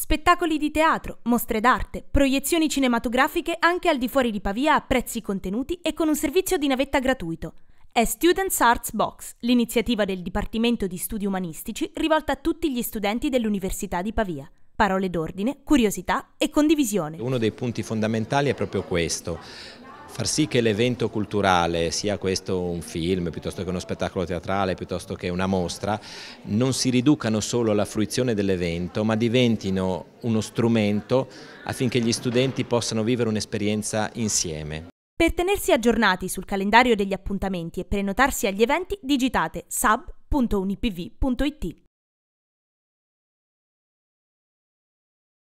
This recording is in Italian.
Spettacoli di teatro, mostre d'arte, proiezioni cinematografiche anche al di fuori di Pavia a prezzi contenuti e con un servizio di navetta gratuito. È Students Arts Box, l'iniziativa del Dipartimento di Studi Umanistici rivolta a tutti gli studenti dell'Università di Pavia parole d'ordine, curiosità e condivisione. Uno dei punti fondamentali è proprio questo, far sì che l'evento culturale, sia questo un film, piuttosto che uno spettacolo teatrale, piuttosto che una mostra, non si riducano solo alla fruizione dell'evento, ma diventino uno strumento affinché gli studenti possano vivere un'esperienza insieme. Per tenersi aggiornati sul calendario degli appuntamenti e prenotarsi agli eventi, digitate sub.unipv.it.